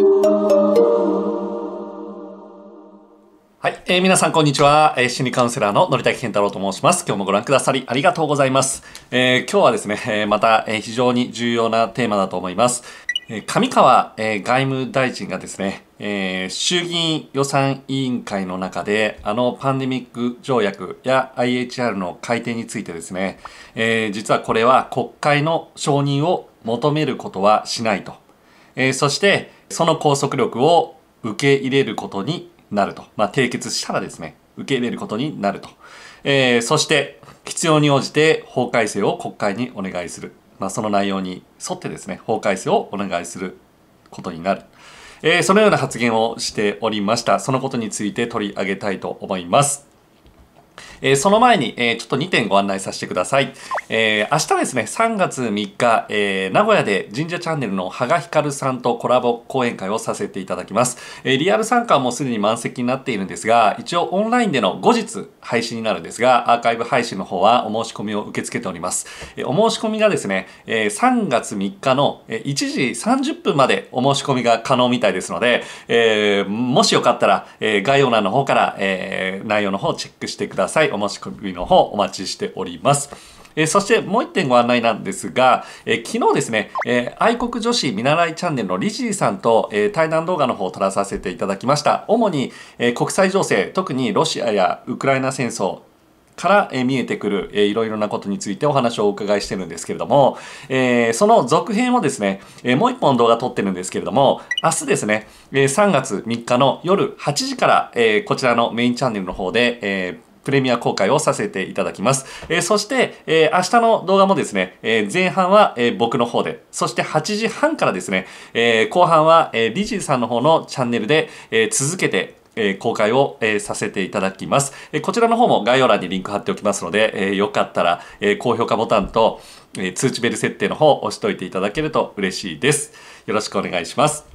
はい、えー、皆さんこんにちは、え心理カウンセラーの乗田健太郎と申します今日もご覧くださりありがとうございます、えー、今日はですね、えまた、え非常に重要なテーマだと思います、え上川、え外務大臣がですね、えー、衆議院予算委員会の中であのパンデミック条約や IHR の改定についてですね、えー、実はこれは国会の承認を求めることはしないと、えー、そしてその拘束力を受け入れることになると。まあ、締結したらですね、受け入れることになると。えー、そして、必要に応じて法改正を国会にお願いする。まあ、その内容に沿ってですね、法改正をお願いすることになる。えー、そのような発言をしておりました。そのことについて取り上げたいと思います。えー、その前に、えー、ちょっと2点ご案内させてください。えー、明日ですね、3月3日、えー、名古屋で神社チャンネルの羽賀ひかるさんとコラボ講演会をさせていただきます。えー、リアル参加はもうすでに満席になっているんですが、一応オンラインでの後日配信になるんですが、アーカイブ配信の方はお申し込みを受け付けております。えー、お申し込みがですね、えー、3月3日の1時30分までお申し込みが可能みたいですので、えー、もしよかったら、えー、概要欄の方から、えー、内容の方をチェックしてください。お申し込みの方お待ちしております。えそしてもう1点ご案内なんですが、え昨日ですね、え愛国女子見習いチャンネルのリジーさんと、え対談動画の方を撮らさせていただきました。主に、え国際情勢、特にロシアやウクライナ戦争、から見えてくるいろいろなことについてお話をお伺いしてるんですけれども、えー、その続編をですね、えー、もう一本動画撮ってるんですけれども、明日ですね、えー、3月3日の夜8時から、えこちらのメインチャンネルの方で、えプレミア公開をさせていただきます。えー、そして、えー、明日の動画もですね、えー、前半は、え僕の方で、そして8時半からですね、え後半は、えリジーさんの方のチャンネルで、え続けてえ公開を、えさせていただきます、えこちらの方も概要欄にリンク貼っておきますので、えよかったら、え高評価ボタンと、え通知ベル設定の方を押しておいていただけると嬉しいです。よろしくお願いします。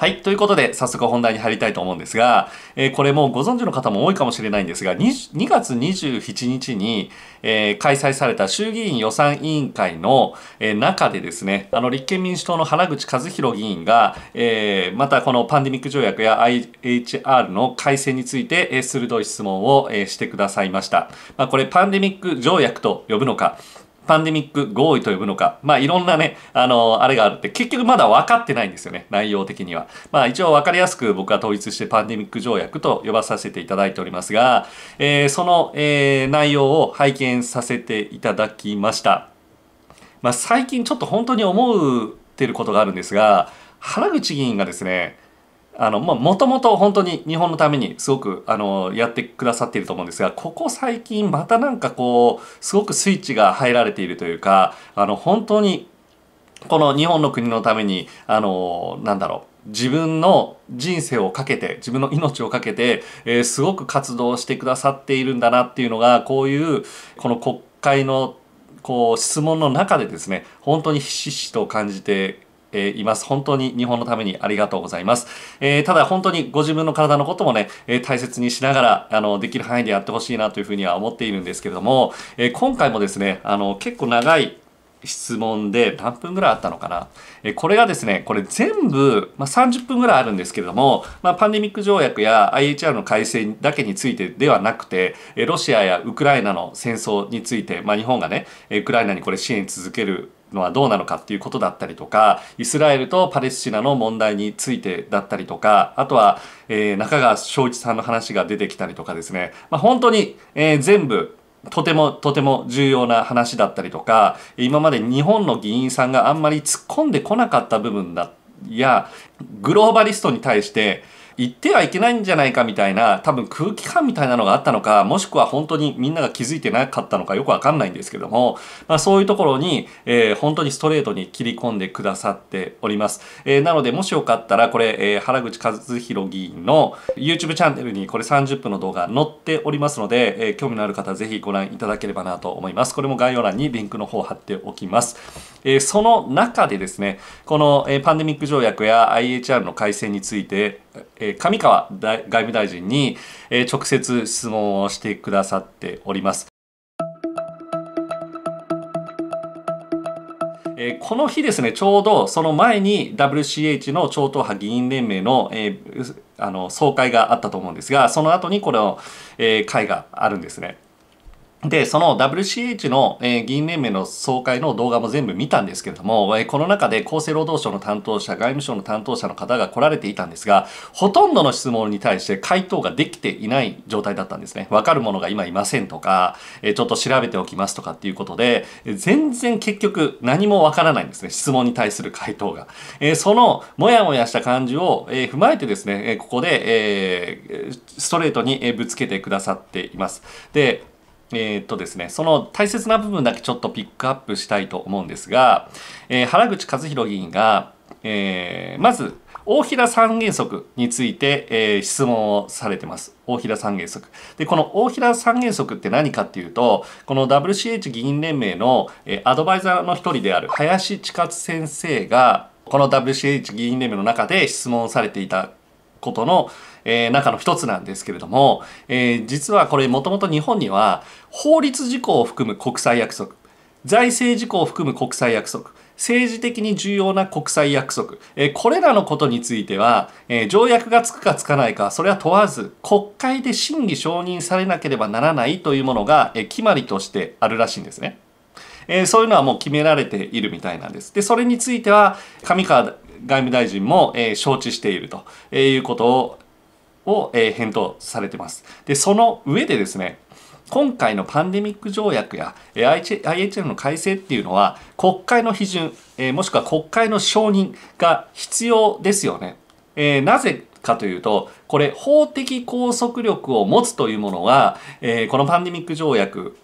はい。ということで、早速本題に入りたいと思うんですが、えー、これもご存知の方も多いかもしれないんですが、2, 2月27日に、えー、開催された衆議院予算委員会の、えー、中でですね、あの、立憲民主党の原口和弘議員が、えまたこのパンデミック条約や IHR の改正について、え鋭い質問を、えしてくださいました。まあ、これ、パンデミック条約と呼ぶのか、パンデミック合意と呼ぶのか、まあいろんなね、あの、あれがあるって、結局まだ分かってないんですよね、内容的には。まあ一応分かりやすく僕は統一してパンデミック条約と呼ばさせていただいておりますが、えー、その、えー、内容を拝見させていただきました。まあ最近ちょっと本当に思ってることがあるんですが、原口議員がですね、あの、まあ、もともと本当に日本のためにすごく、あの、やってくださっていると思うんですが、ここ最近またなんかこう、すごくスイッチが入られているというか、あの、本当に、この日本の国のために、あの、なんだろう、自分の人生をかけて自分の命をかけて、えー、すごく活動してくださっているんだなっていうのがこういうこの国会のこう質問の中でですね本当にひしひしと感じてえいます。本当に日本のためにありがとうございます。えー、ただ本当にご自分の体のこともね、えー、大切にしながら、あの、できる範囲でやってほしいなというふうには思っているんですけれども、えー、今回もですね、あの、結構長い質問で何分ぐらいあったのかな、えこれがですねこれ全部、まあ、30分ぐらいあるんですけれども、まあ、パンデミック条約や IHR の改正だけについてではなくて、えロシアやウクライナの戦争について、まあ、日本がねウクライナにこれ支援続けるのはどうなのかっていうことだったりとかイスラエルとパレスチナの問題についてだったりとかあとは、えー、中川翔一さんの話が出てきたりとかですね、まあ、本当に、えー、全部とてもとても重要な話だったりとか今まで日本の議員さんがあんまり突っ込んでこなかった部分だやグローバリストに対して言ってはいけないんじゃないかみたいな多分空気感みたいなのがあったのかもしくは本当にみんなが気づいてなかったのかよくわかんないんですけども、まあ、そういうところに、えー、本当にストレートに切り込んでくださっております、えー、なのでもしよかったらこれ、えー、原口和弘議員の YouTube チャンネルにこれ30分の動画載っておりますので、え興味のある方ぜひご覧いただければなと思いますこれも概要欄にリンクの方貼っておきます、えその中でですねこの、えパンデミック条約や IHR の改正についてえ上川外務大臣に、え直接質問をしてくださっております。えこの日ですね、ちょうどその前に WCH の超党派議員連盟の,、えー、あの総会があったと思うんですが、その後にこの、えー、会があるんですね。で、その WCH の、えー、議員連盟の総会の動画も全部見たんですけれども、えー、この中で厚生労働省の担当者、外務省の担当者の方が来られていたんですが、ほとんどの質問に対して回答ができていない状態だったんですね。わかるものが今いませんとか、えー、ちょっと調べておきますとかっていうことで、全然結局何もわからないんですね。質問に対する回答が。えそのもやもやした感じを、え踏まえてですね、ここで、えストレートにぶつけてくださっています。で、えー、っとですね、その大切な部分だけちょっとピックアップしたいと思うんですが、えー、原口和弘議員が、えー、まず大平三原則について、えー、質問をされてます。大平三原則。で、この大平三原則って何かっていうと、この WCH 議員連盟の、えー、アドバイザーの一人である林千勝先生が、この WCH 議員連盟の中で質問されていたことの、えー、中の一つなんですけれども、えー、実はこれもともと日本には法律事項を含む国際約束財政事項を含む国際約束政治的に重要な国際約束、えー、これらのことについては、えー、条約がつくかつかないかそれは問わず国会で審議承認されなければならないというものが、えー、決まりとしてあるらしいんですね。えそういうのはもう決められているみたいなんです。でそれについては上川外務大臣も、えー、承知しているということを、えー、返答されてます。で、その上でですね、今回のパンデミック条約や IHL の改正っていうのは国会の批准、えー、もしくは国会の承認が必要ですよね。えー、なぜかというとこれ法的拘束力を持つというものが、えー、このパンデミック条約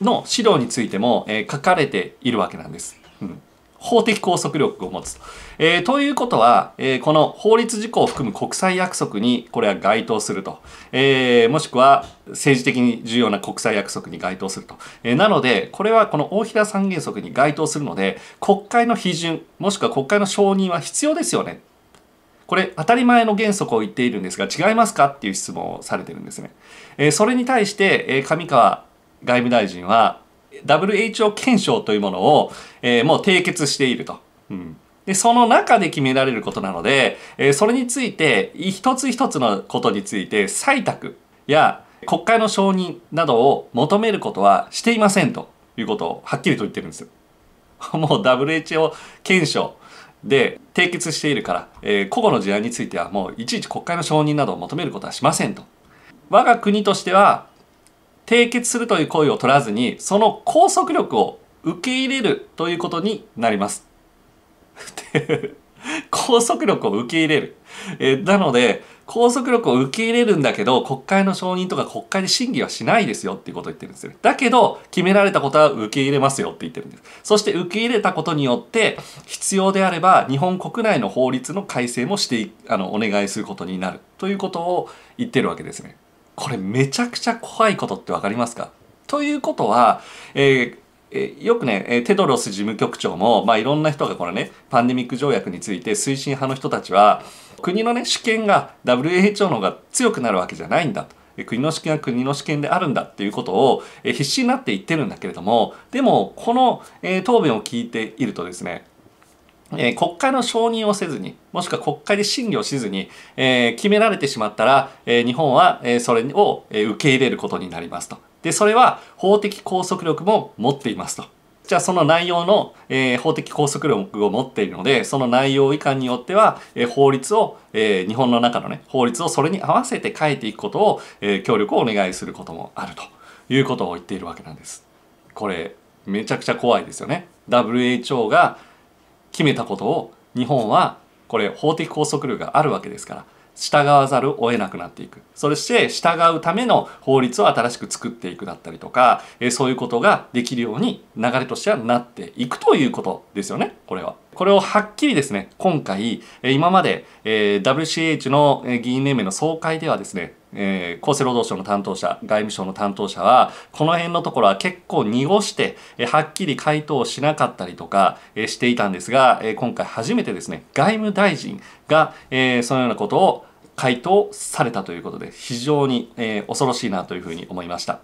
の資料についても、え書かれているわけなんです。うん法的拘束力を持つと。えー、ということは、えー、この法律事項を含む国際約束にこれは該当すると、えー、もしくは政治的に重要な国際約束に該当すると、えなのでこれはこの大平三原則に該当するので国会の批准もしくは国会の承認は必要ですよねこれ当たり前の原則を言っているんですが違いますかっていう質問をされてるんですね。えそれに対して、え上川外務大臣は WHO 憲章というものを、えー、もう締結していると。うんでその中で決められることなので、えー、それについて一つ一つのことについて採択や国会の承認などを求めることはしていませんということをはっきりと言ってるんですよ。もう WHO 憲章で締結しているから、えー、個々の事案についてはもういちいち国会の承認などを求めることはしませんと。我が国としては締結するという行為を取らずにその拘束力を受け入れるということになります。拘束力を受け入れる。えなので拘束力を受け入れるんだけど国会の承認とか国会で審議はしないですよっていうことを言ってるんですよだけど決められたことは受け入れますよって言ってるんです。そして受け入れたことによって必要であれば日本国内の法律の改正もしてあのお願いすることになるということを言ってるわけですね。これめちゃくちゃ怖いことって分かりますかということは、えーえよくね、えテドロス事務局長も、まあ、いろんな人がこのね、パンデミック条約について推進派の人たちは、国のね、主権が WHO の方が強くなるわけじゃないんだと。国の主権は国の主権であるんだっていうことを必死になって言ってるんだけれどもでもこの答弁を聞いているとですねえー、国会の承認をせずにもしくは国会で審議をしずに、えー、決められてしまったら、えー、日本は、えそれを、え受け入れることになりますとでそれは法的拘束力も持っていますとじゃあその内容の、え法的拘束力を持っているのでその内容以下によっては、え法律を、え日本の中のね法律をそれに合わせて変えていくことを、え協力をお願いすることもあるということを言っているわけなんです。これめちゃくちゃ怖いですよね。WHO が決めたことを日本はこれ法的拘束力があるわけですから従わざるを得なくなっていくそして従うための法律を新しく作っていくだったりとかそういうことができるように流れとしてはなっていくということですよねこれは。これをはっきりですね、今回、今まで WCH の議員連盟の総会ではですね、え厚生労働省の担当者、外務省の担当者は、この辺のところは結構濁して、えはっきり回答をしなかったりとか、えしていたんですが、え今回初めてですね、外務大臣が、えそのようなことを回答されたということで、非常に、え恐ろしいなというふうに思いました。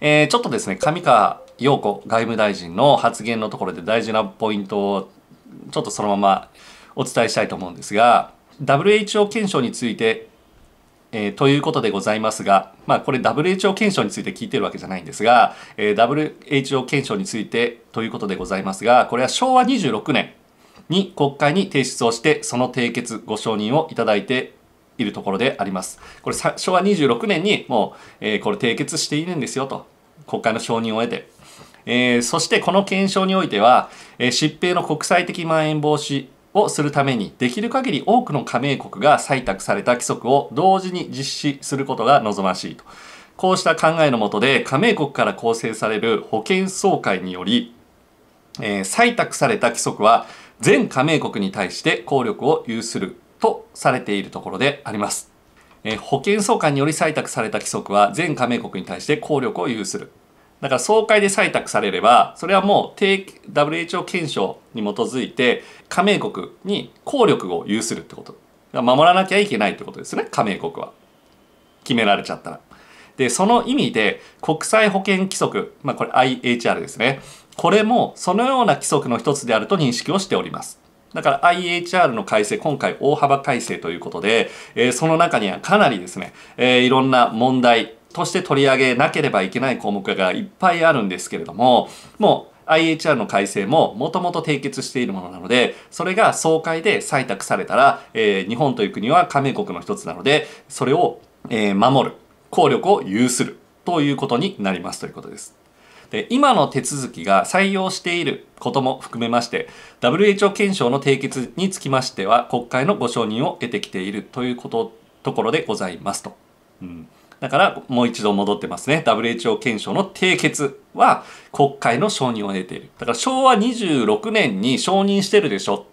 えー、ちょっとですね、上川陽子外務大臣の発言のところで大事なポイントをちょっとそのままお伝えしたいと思うんですが、WHO 憲章について、えー、ということでございますが、まあ、これ WHO 憲章について聞いてるわけじゃないんですが、えー、WHO 憲章についてということでございますが、これは昭和26年に国会に提出をして、その締結、ご承認をいただいているところであります。これ昭和26年にもう、えー、これ締結しているんですよと国会の承認を得て、えー、そしてこの検証においては、えー、疾病の国際的まん延防止をするためにできる限り多くの加盟国が採択された規則を同時に実施することが望ましいとこうした考えのもとで加盟国から構成される保健総会により、えー、採択された規則は全加盟国に対して効力を有するとされているところであります。え保険総会により採択された規則は全加盟国に対して効力を有する。だから総会で採択されれば、それはもう WHO 憲章に基づいて加盟国に効力を有するってこと。守らなきゃいけないってことですね、加盟国は。決められちゃったら。で、その意味で国際保険規則、まあこれ IHR ですね。これもそのような規則の一つであると認識をしております。だから IHR の改正、今回大幅改正ということで、えー、その中にはかなりですね、えー、いろんな問題として取り上げなければいけない項目がいっぱいあるんですけれども、もう IHR の改正ももともと締結しているものなので、それが総会で採択されたら、えー、日本という国は加盟国の一つなので、それを、えー、守る、効力を有するということになりますということです。で今の手続きが採用していることも含めまして WHO 憲章の締結につきましては国会のご承認を得てきているということところでございますと。うんだからもう一度戻ってますね。WHO 憲章の締結は国会の承認を得ている。だから昭和26年に承認してるでしょ。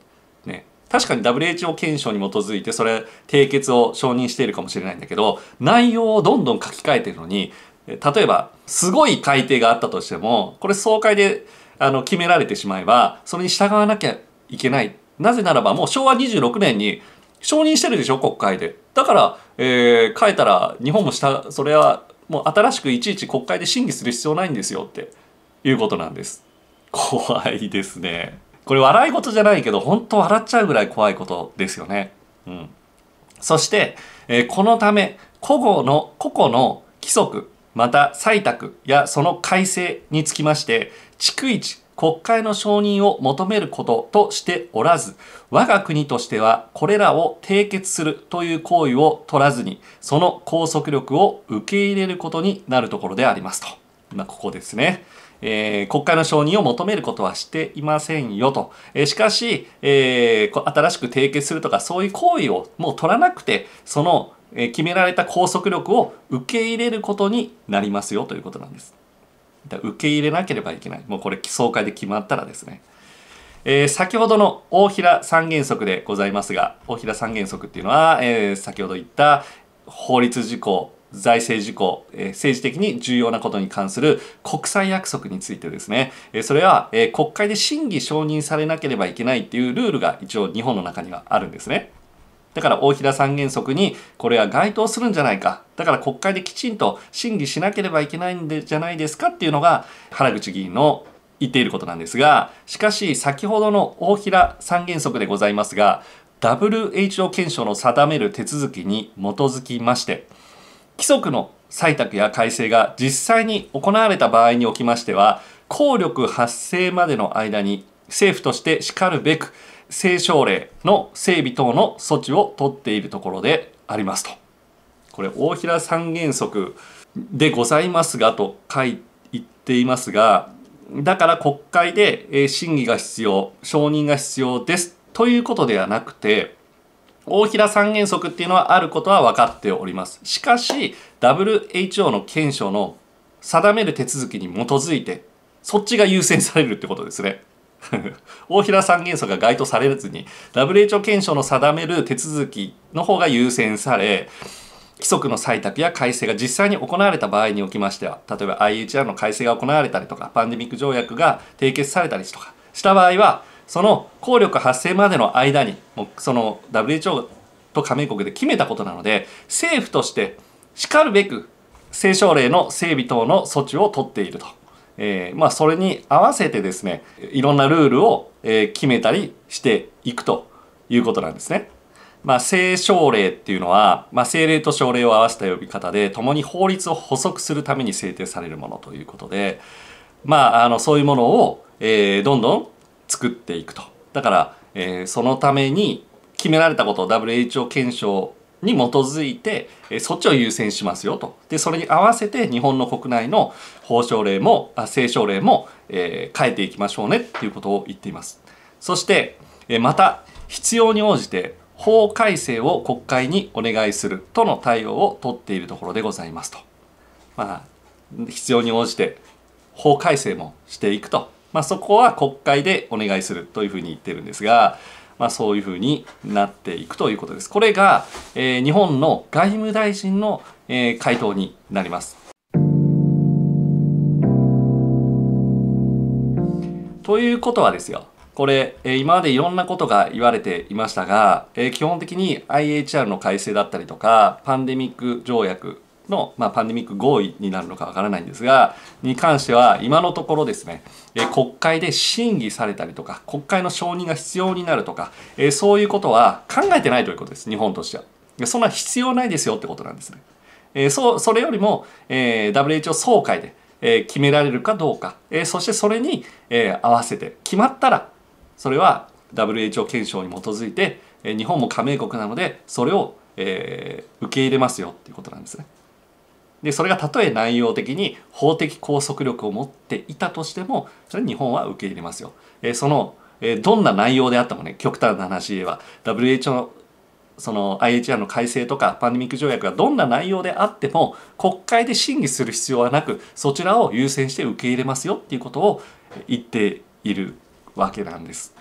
確かに WHO 憲章に基づいてそれ締結を承認しているかもしれないんだけど、内容をどんどん書き換えてるのに、例えばすごい改定があったとしてもこれ総会であの決められてしまえばそれに従わなきゃいけないなぜならばもう昭和26年に承認してるでしょ国会でだから、えー、変えたら日本もしたそれはもう新しくいちいち国会で審議する必要ないんですよっていうことなんです怖いですねこれ笑い事じゃないけど本当笑っちゃうぐらい怖いことですよねうんそして、えー、このため個々の個々の規則また採択やその改正につきまして逐一国会の承認を求めることとしておらず我が国としてはこれらを締結するという行為を取らずにその拘束力を受け入れることになるところでありますと、まここですね。えー、国会の承認を求めることはしていませんよと、えー、しかし、えー、新しく締結するとかそういう行為をもう取らなくてそのえ決められた拘束力を受け入れることになりますよということなんです。だ受け入れなければいけない。もうこれ総会で決まったらですね。えー、先ほどの大平三原則でございますが、大平三原則っていうのは、えー、先ほど言った法律事項、財政事項、えー、政治的に重要なことに関する国際約束についてですね、えそれは、え国会で審議承認されなければいけないっていうルールが一応日本の中にはあるんですね。だから大平三原則にこれは該当するんじゃないか。だから国会できちんと審議しなければいけないんでじゃないですかっていうのが原口議員の言っていることなんですが、しかし先ほどの大平三原則でございますが、WHO 憲章の定める手続きに基づきまして、規則の採択や改正が実際に行われた場合におきましては、効力発生までの間に政府としてしかるべく政省令の整備等の措置を取っているところでありますと。これ大平三原則でございますがと書いていますがだから国会で審議が必要承認が必要ですということではなくて大平三原則っていうのはあることは分かっておりますしかし WHO の検証の定める手続きに基づいてそっちが優先されるってことですね。大平三原則が該当されずに WHO 憲章の定める手続きの方が優先され規則の採択や改正が実際に行われた場合におきましては例えば IHR の改正が行われたりとかパンデミック条約が締結されたりとかした場合はその効力発生までの間にもうその WHO と加盟国で決めたことなので政府としてしかるべく政省令の整備等の措置を取っていると。えー、まあ、それに合わせてですねいろんなルールを、え決めたりしていくということなんですね。まあ、聖奨令っていうのは、まあ、聖令と奨令を合わせた呼び方で共に法律を補足するために制定されるものということで、まあ、あのそういうものを、えー、どんどん作っていくとだから、えー、そのために決められたこと WHO 憲章に基づいてそっちを優先しますよとでそれに合わせて日本の国内の法省令も政省令も、えー、変えていきましょうねっていうことを言っていますそして、えまた必要に応じて法改正を国会にお願いするとの対応を取っているところでございますと、まあ、必要に応じて法改正もしていくと、まあ、そこは国会でお願いするというふうに言ってるんですがまあ、そういうふうになっていくということです。これが、えー、日本の外務大臣の、えー、回答になります。ということはですよこれ、えー、今までいろんなことが言われていましたが、えー、基本的に IHR の改正だったりとかパンデミック条約の、まあ、パンデミック合意になるのかわからないんですがに関しては今のところですね、え国会で審議されたりとか国会の承認が必要になるとか、えそういうことは考えてないということです日本としては。そんな必要ないですよってことなんですね。えそそれよりも、え WHO 総会で、え決められるかどうか、えそしてそれに、え合わせて決まったらそれは WHO 憲章に基づいて、え日本も加盟国なのでそれを、え受け入れますよっていうことなんですね。でそれがたとえ内容的に法的拘束力を持っていたとしてもそれ日本は受け入れますよ。えそのえどんな内容であってもね極端な話は WHO のその IHR の改正とかパンデミック条約がどんな内容であっても国会で審議する必要はなくそちらを優先して受け入れますよっていうことを言っているわけなんです。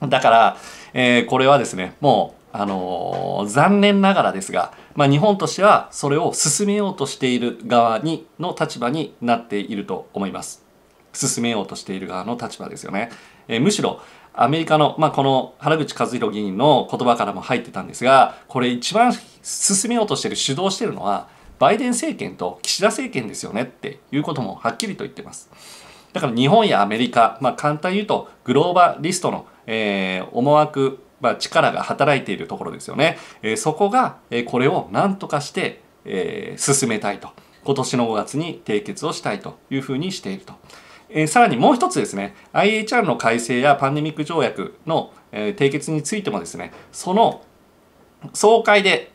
だから、えー、これはですねもうあの残念ながらですが、まあ、日本としてはそれを進めようとしている側にの立場になっていると思います。進めようとしている側の立場ですよね。えー、むしろアメリカの、まあ、この原口和弘議員の言葉からも入ってたんですがこれ一番進めようとしてる主導してるのはバイデン政権と岸田政権ですよねっていうこともはっきりと言ってます。だから日本やアメリカ、まあ、簡単に言うとグローバリストの、えー、思惑まあ、力が働いているところですよね。えー、そこが、えー、これを何とかして、えー、進めたいと。今年の5月に締結をしたいというふうにしていると。えー、さらにもう一つですね、IHR の改正やパンデミック条約の、えー、締結についてもですね、その総会で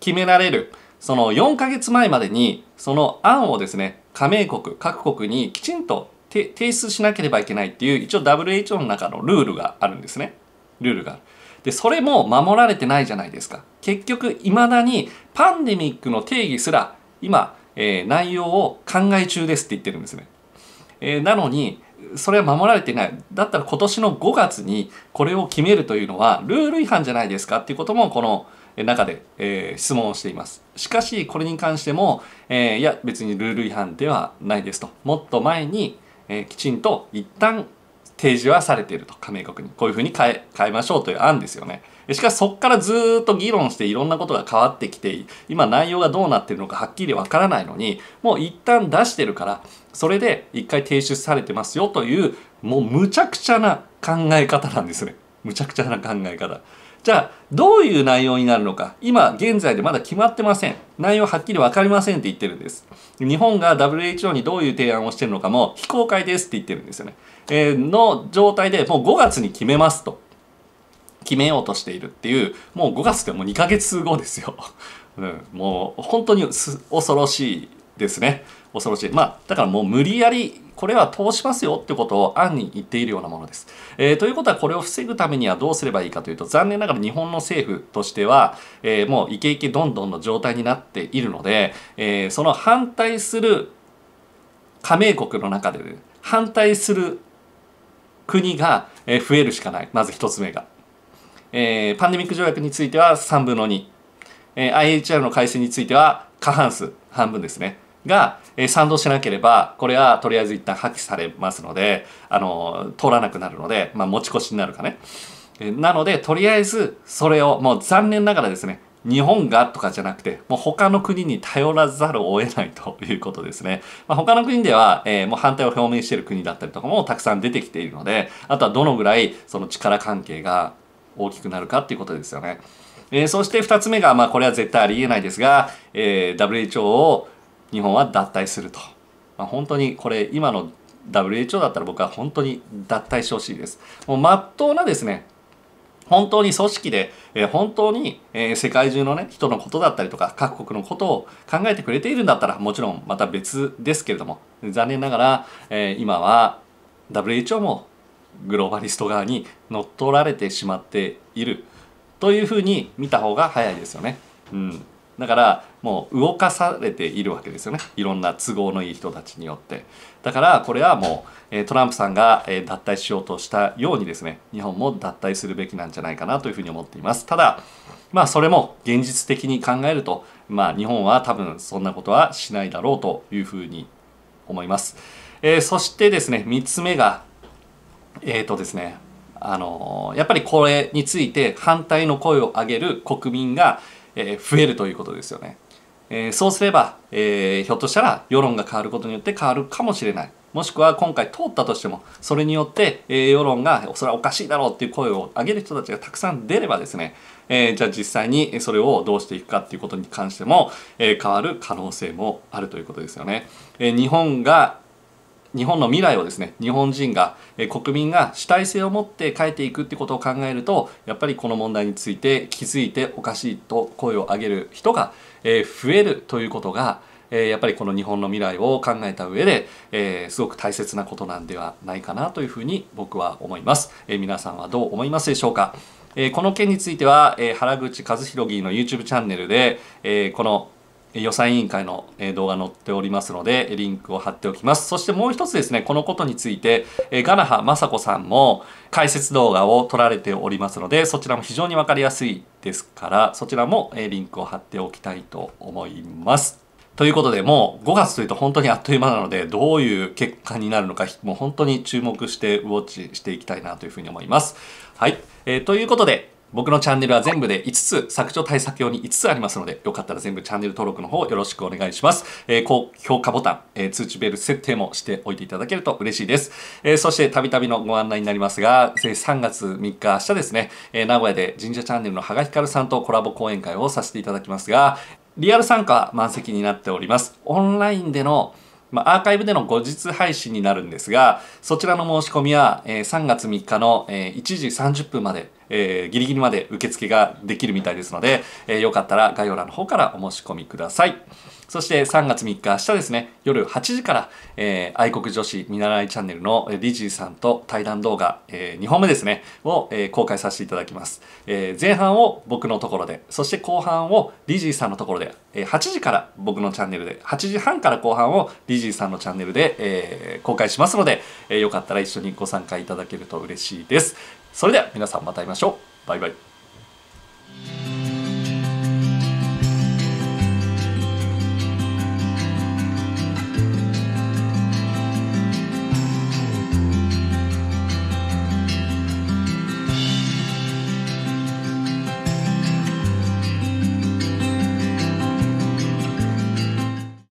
決められる、その4ヶ月前までに、その案をですね、加盟国、各国にきちんと提出しなければいけないっていう、一応 WHO の中のルールがあるんですね。ルールがある。でそれも守られてないじゃないですか。結局いまだにパンデミックの定義すら今、えー、内容を考え中ですって言ってるんですね。えー、なのにそれは守られてない。だったら今年の5月にこれを決めるというのはルール違反じゃないですかっていうこともこの中で、えー、質問をしています。しかしこれに関しても、えー、いや別にルール違反ではないですと。もっと前に、えー、きちんと一旦提示はされていると加盟国にこういうふうに変え変えましょうという案ですよねしかしそこからずっと議論していろんなことが変わってきて今内容がどうなってるのかはっきりわからないのにもう一旦出してるからそれで一回提出されてますよというもうむちゃくちゃな考え方なんですねむちゃくちゃな考え方じゃあどういう内容になるのか今現在でまだ決まってません内容はっきり分かりませんって言ってるんです日本が WHO にどういう提案をしてるのかも非公開ですって言ってるんですよね、えー、の状態でもう5月に決めますと決めようとしているっていうもう5月ってもう2ヶ月後ですよ、うん、もう本当に恐ろしいですね恐ろしい。まあ、だからもう無理やりこれは通しますよってことを案に言っているようなものです。えー、ということはこれを防ぐためにはどうすればいいかというと残念ながら日本の政府としては、えー、もうイケイケどんどんの状態になっているので、えー、その反対する加盟国の中で、ね、反対する国が増えるしかないまず1つ目が、えパンデミック条約については3分の2、え IHR の改正については過半数半分ですねが、え賛同しなければ、これはとりあえず一旦破棄されますので、あの、通らなくなるので、まあ、持ち越しになるかね。えなので、とりあえず、それを、もう残念ながらですね、日本がとかじゃなくて、もう他の国に頼らざるを得ないと いうことですね。まあ、他の国では、えー、もう反対を表明している国だったりとかもたくさん出てきているので、あとはどのぐらいその力関係が大きくなるかっていうことですよね。えー、そして2つ目が、まあこれは絶対ありえないですが、えー、WHO を日本は脱退すると、まあ、本当にこれ今の WHO だったら僕は本当に脱退してほしいですもう真っ当なですね本当に組織で、え本当に、え世界中のね人のことだったりとか各国のことを考えてくれているんだったらもちろんまた別ですけれども残念ながら、え今は WHO もグローバリスト側に乗っ取られてしまっているというふうに見た方が早いですよね。うんだからもう動かされているわけですよねいろんな都合のいい人たちによってだからこれはもうトランプさんが脱退しようとしたようにですね日本も脱退するべきなんじゃないかなというふうに思っていますただまあそれも現実的に考えるとまあ日本は多分そんなことはしないだろうというふうに思います、えー、そしてですね3つ目がえっ、ー、とですねあのー、やっぱりこれについて反対の声を上げる国民が、え増えるということですよね。えそうすれば、えひょっとしたら世論が変わることによって変わるかもしれない。もしくは今回通ったとしても、それによって、え世論が、それはおかしいだろうっていう声を上げる人たちがたくさん出ればですね、えじゃあ実際にそれをどうしていくかっていうことに関しても、え変わる可能性もあるということですよね。え日本が日本の未来をですね日本人が、え国民が主体性を持って変えていくってことを考えるとやっぱりこの問題について気づいておかしいと声を上げる人が、え増えるということがえやっぱりこの日本の未来を考えた上で、えすごく大切なことなんではないかなというふうに僕は思います、え皆さんはどう思いますでしょうか、えこの件については、え原口和弘議員の YouTube チャンネルで、えこの予算委員会の動画載っておりますので、リンクを貼っておきます。そしてもう一つですね、このことについて、ガナハ雅子さんも解説動画を撮られておりますので、そちらも非常に分かりやすいですから、そちらもリンクを貼っておきたいと思います。ということで、もう5月というと本当にあっという間なので、どういう結果になるのか、もう本当に注目してウォッチしていきたいなというふうに思います。はい。えー、ということで、僕のチャンネルは全部で5つ、削除対策用に5つありますので、よかったら全部チャンネル登録の方よろしくお願いします。えー、高評価ボタン、えー、通知ベル設定もしておいていただけると嬉しいです。えー、そして、たびたびのご案内になりますが、えー、3月3日、明日ですね、えー、名古屋で神社チャンネルの羽賀ひかるさんとコラボ講演会をさせていただきますが、リアル参加満席になっております。オンラインでのまあ、アーカイブでの後日配信になるんですが、そちらの申し込みは、えー、3月3日の、えー、1時30分までえー、ギリギリまで受付ができるみたいですので、えー、よかったら概要欄の方からお申し込みください。そして3月3日、明日ですね、夜8時から、えー、愛国女子見習いチャンネルのリジーさんと対談動画、えー、2本目ですね、を、えー、公開させていただきます、えー。前半を僕のところで、そして後半をリジーさんのところで、えー、8時から僕のチャンネルで、8時半から後半をリジーさんのチャンネルで、えー、公開しますので、えー、よかったら一緒にご参加いただけると嬉しいです。それでは皆さんまた会いましょう。バイバイ。